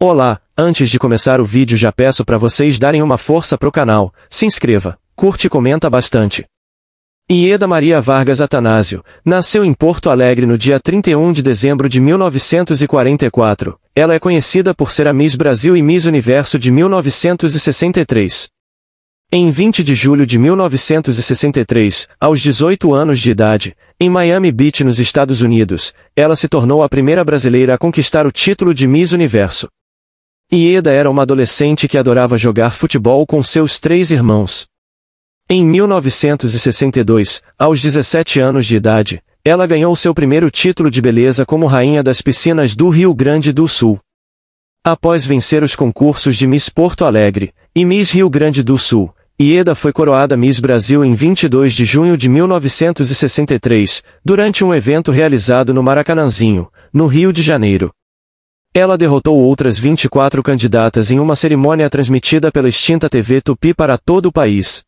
Olá, antes de começar o vídeo já peço para vocês darem uma força pro canal, se inscreva, curte e comenta bastante. Ieda Maria Vargas Atanásio, nasceu em Porto Alegre no dia 31 de dezembro de 1944. Ela é conhecida por ser a Miss Brasil e Miss Universo de 1963. Em 20 de julho de 1963, aos 18 anos de idade, em Miami Beach, nos Estados Unidos, ela se tornou a primeira brasileira a conquistar o título de Miss Universo. Ieda era uma adolescente que adorava jogar futebol com seus três irmãos. Em 1962, aos 17 anos de idade, ela ganhou seu primeiro título de beleza como rainha das piscinas do Rio Grande do Sul. Após vencer os concursos de Miss Porto Alegre e Miss Rio Grande do Sul, Ieda foi coroada Miss Brasil em 22 de junho de 1963, durante um evento realizado no Maracanãzinho, no Rio de Janeiro. Ela derrotou outras 24 candidatas em uma cerimônia transmitida pela extinta TV Tupi para todo o país.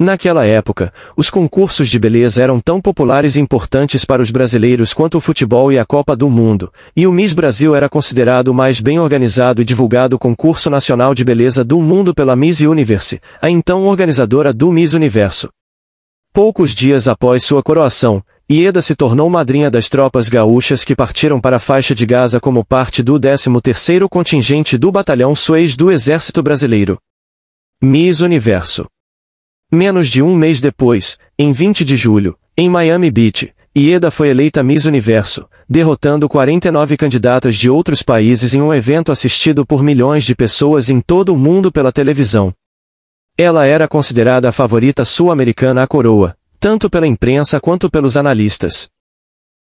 Naquela época, os concursos de beleza eram tão populares e importantes para os brasileiros quanto o futebol e a Copa do Mundo, e o Miss Brasil era considerado o mais bem organizado e divulgado concurso nacional de beleza do mundo pela Miss Universe, a então organizadora do Miss Universo. Poucos dias após sua coroação, Ieda se tornou madrinha das tropas gaúchas que partiram para a faixa de Gaza como parte do 13º contingente do Batalhão Suez do Exército Brasileiro. Miss Universo Menos de um mês depois, em 20 de julho, em Miami Beach, Ieda foi eleita Miss Universo, derrotando 49 candidatas de outros países em um evento assistido por milhões de pessoas em todo o mundo pela televisão. Ela era considerada a favorita sul-americana à coroa, tanto pela imprensa quanto pelos analistas.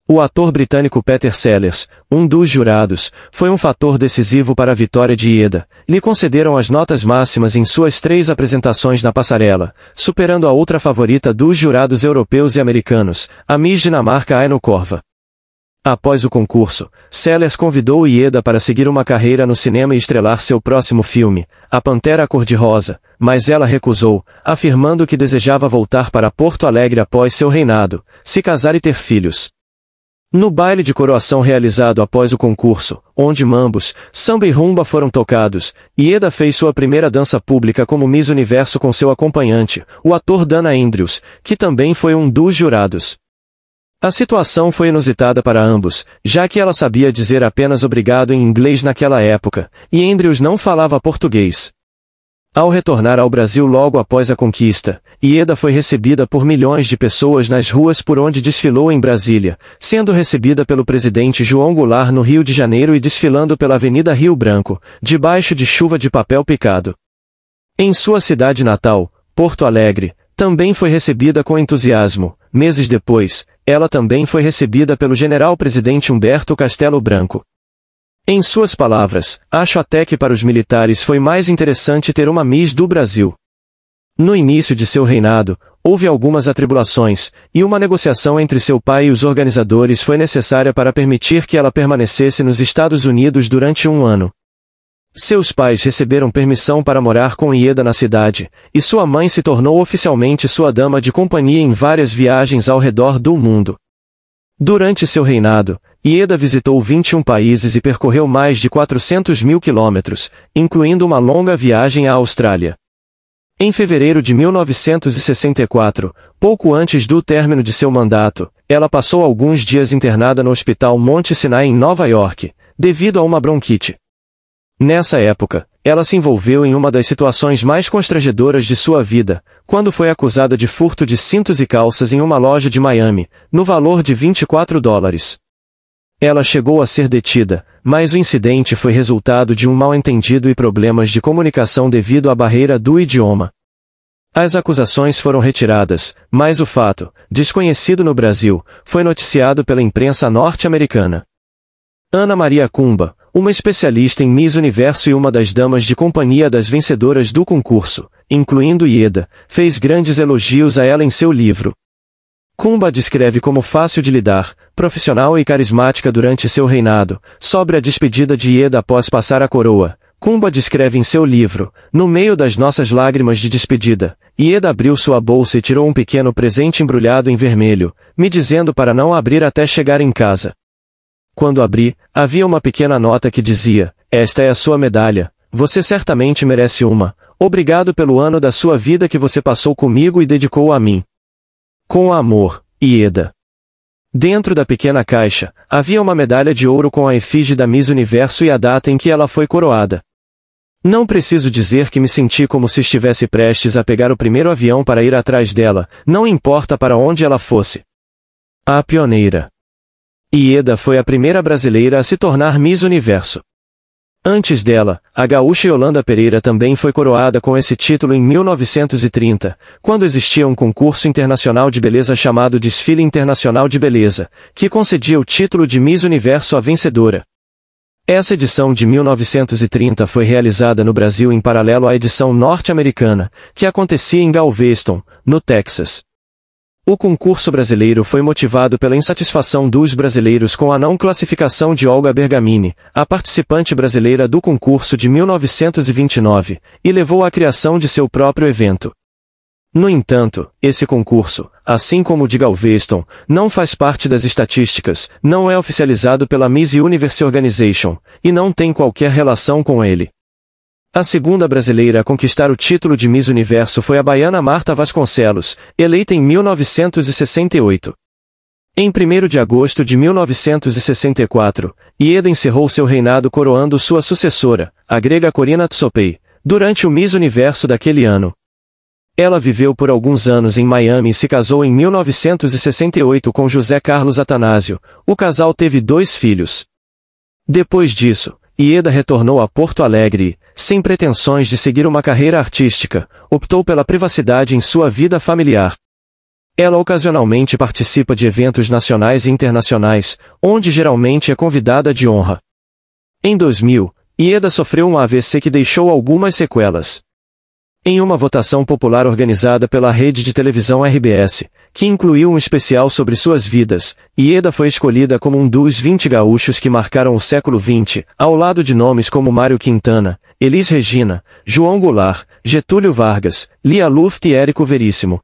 O ator britânico Peter Sellers, um dos jurados, foi um fator decisivo para a vitória de Ieda. Lhe concederam as notas máximas em suas três apresentações na passarela, superando a outra favorita dos jurados europeus e americanos, a Miss Dinamarca Aino Corva. Após o concurso, Sellers convidou Ieda para seguir uma carreira no cinema e estrelar seu próximo filme, A Pantera Cor-de-Rosa, mas ela recusou, afirmando que desejava voltar para Porto Alegre após seu reinado, se casar e ter filhos. No baile de coroação realizado após o concurso, onde mambos, samba e rumba foram tocados, Ieda fez sua primeira dança pública como Miss Universo com seu acompanhante, o ator Dana Andrews, que também foi um dos jurados. A situação foi inusitada para ambos, já que ela sabia dizer apenas obrigado em inglês naquela época, e Andrews não falava português. Ao retornar ao Brasil logo após a conquista, Ieda foi recebida por milhões de pessoas nas ruas por onde desfilou em Brasília, sendo recebida pelo presidente João Goulart no Rio de Janeiro e desfilando pela Avenida Rio Branco, debaixo de chuva de papel picado. Em sua cidade natal, Porto Alegre, também foi recebida com entusiasmo, meses depois, ela também foi recebida pelo general-presidente Humberto Castelo Branco. Em suas palavras, acho até que para os militares foi mais interessante ter uma Miss do Brasil. No início de seu reinado, houve algumas atribulações, e uma negociação entre seu pai e os organizadores foi necessária para permitir que ela permanecesse nos Estados Unidos durante um ano. Seus pais receberam permissão para morar com Ieda na cidade, e sua mãe se tornou oficialmente sua dama de companhia em várias viagens ao redor do mundo. Durante seu reinado, Ieda visitou 21 países e percorreu mais de 400 mil quilômetros, incluindo uma longa viagem à Austrália. Em fevereiro de 1964, pouco antes do término de seu mandato, ela passou alguns dias internada no Hospital Monte Sinai em Nova York, devido a uma bronquite. Nessa época, ela se envolveu em uma das situações mais constrangedoras de sua vida, quando foi acusada de furto de cintos e calças em uma loja de Miami, no valor de 24 dólares. Ela chegou a ser detida, mas o incidente foi resultado de um mal-entendido e problemas de comunicação devido à barreira do idioma. As acusações foram retiradas, mas o fato, desconhecido no Brasil, foi noticiado pela imprensa norte-americana. Ana Maria Cumba, uma especialista em Miss Universo e uma das damas de companhia das vencedoras do concurso, incluindo Ieda, fez grandes elogios a ela em seu livro. Kumba descreve como fácil de lidar, profissional e carismática durante seu reinado, sobre a despedida de Ieda após passar a coroa. Kumba descreve em seu livro, no meio das nossas lágrimas de despedida, Ieda abriu sua bolsa e tirou um pequeno presente embrulhado em vermelho, me dizendo para não abrir até chegar em casa. Quando abri, havia uma pequena nota que dizia: Esta é a sua medalha. Você certamente merece uma. Obrigado pelo ano da sua vida que você passou comigo e dedicou a mim. Com amor, Ieda. Dentro da pequena caixa, havia uma medalha de ouro com a efígie da Miss Universo e a data em que ela foi coroada. Não preciso dizer que me senti como se estivesse prestes a pegar o primeiro avião para ir atrás dela, não importa para onde ela fosse. A pioneira. Ieda foi a primeira brasileira a se tornar Miss Universo. Antes dela, a gaúcha Yolanda Pereira também foi coroada com esse título em 1930, quando existia um concurso internacional de beleza chamado Desfile Internacional de Beleza, que concedia o título de Miss Universo à vencedora. Essa edição de 1930 foi realizada no Brasil em paralelo à edição norte-americana, que acontecia em Galveston, no Texas. O concurso brasileiro foi motivado pela insatisfação dos brasileiros com a não classificação de Olga Bergamini, a participante brasileira do concurso de 1929, e levou à criação de seu próprio evento. No entanto, esse concurso, assim como o de Galveston, não faz parte das estatísticas, não é oficializado pela Miss Universe Organization, e não tem qualquer relação com ele. A segunda brasileira a conquistar o título de Miss Universo foi a baiana Marta Vasconcelos, eleita em 1968. Em 1 de agosto de 1964, Ieda encerrou seu reinado coroando sua sucessora, a grega Corina Tsopei, durante o Miss Universo daquele ano. Ela viveu por alguns anos em Miami e se casou em 1968 com José Carlos Atanásio. O casal teve dois filhos. Depois disso, Ieda retornou a Porto Alegre, sem pretensões de seguir uma carreira artística, optou pela privacidade em sua vida familiar. Ela ocasionalmente participa de eventos nacionais e internacionais, onde geralmente é convidada de honra. Em 2000, Ieda sofreu um AVC que deixou algumas sequelas. Em uma votação popular organizada pela rede de televisão RBS, que incluiu um especial sobre suas vidas, Ieda foi escolhida como um dos 20 gaúchos que marcaram o século XX, ao lado de nomes como Mário Quintana, Elis Regina, João Goulart, Getúlio Vargas, Lia Luft e Érico Veríssimo.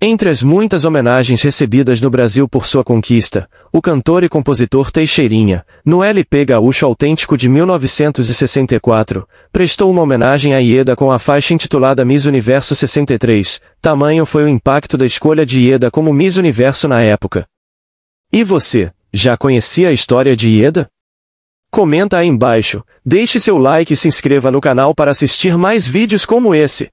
Entre as muitas homenagens recebidas no Brasil por sua conquista, o cantor e compositor Teixeirinha, no LP Gaúcho Autêntico de 1964, prestou uma homenagem a Ieda com a faixa intitulada Miss Universo 63, tamanho foi o impacto da escolha de Ieda como Miss Universo na época. E você, já conhecia a história de Ieda? Comenta aí embaixo, deixe seu like e se inscreva no canal para assistir mais vídeos como esse.